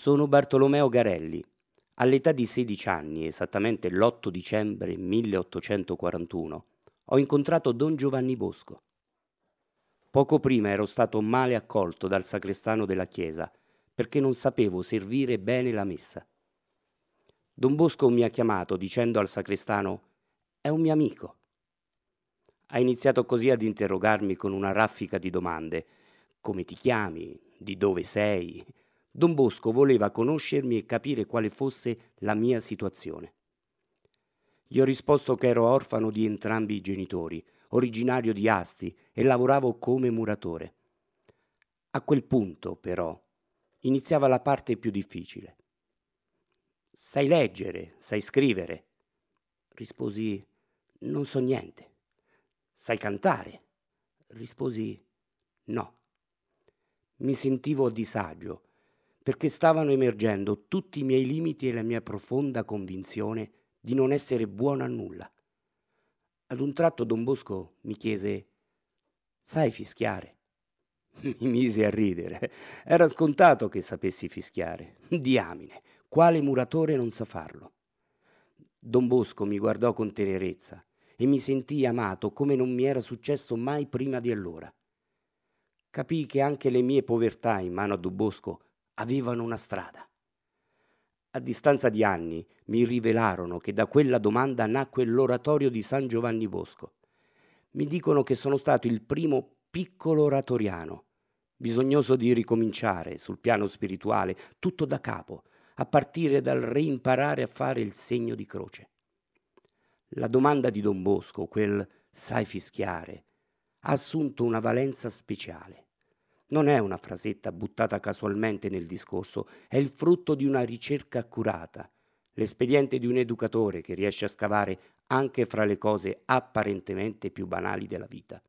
sono Bartolomeo Garelli. All'età di 16 anni, esattamente l'8 dicembre 1841, ho incontrato Don Giovanni Bosco. Poco prima ero stato male accolto dal sacrestano della chiesa perché non sapevo servire bene la messa. Don Bosco mi ha chiamato dicendo al sacrestano è un mio amico. Ha iniziato così ad interrogarmi con una raffica di domande. Come ti chiami? Di dove sei? Don Bosco voleva conoscermi e capire quale fosse la mia situazione. Gli ho risposto che ero orfano di entrambi i genitori, originario di Asti e lavoravo come muratore. A quel punto, però, iniziava la parte più difficile. Sai leggere, sai scrivere. Risposi, non so niente. Sai cantare. Risposi, no. Mi sentivo a disagio perché stavano emergendo tutti i miei limiti e la mia profonda convinzione di non essere buono a nulla. Ad un tratto Don Bosco mi chiese Sai fischiare? Mi mise a ridere. Era scontato che sapessi fischiare. Diamine, quale muratore non sa farlo? Don Bosco mi guardò con tenerezza e mi sentii amato come non mi era successo mai prima di allora. Capii che anche le mie povertà in mano a Don Bosco avevano una strada. A distanza di anni mi rivelarono che da quella domanda nacque l'oratorio di San Giovanni Bosco. Mi dicono che sono stato il primo piccolo oratoriano, bisognoso di ricominciare sul piano spirituale tutto da capo, a partire dal reimparare a fare il segno di croce. La domanda di Don Bosco, quel sai fischiare, ha assunto una valenza speciale. Non è una frasetta buttata casualmente nel discorso, è il frutto di una ricerca accurata, l'espediente di un educatore che riesce a scavare anche fra le cose apparentemente più banali della vita.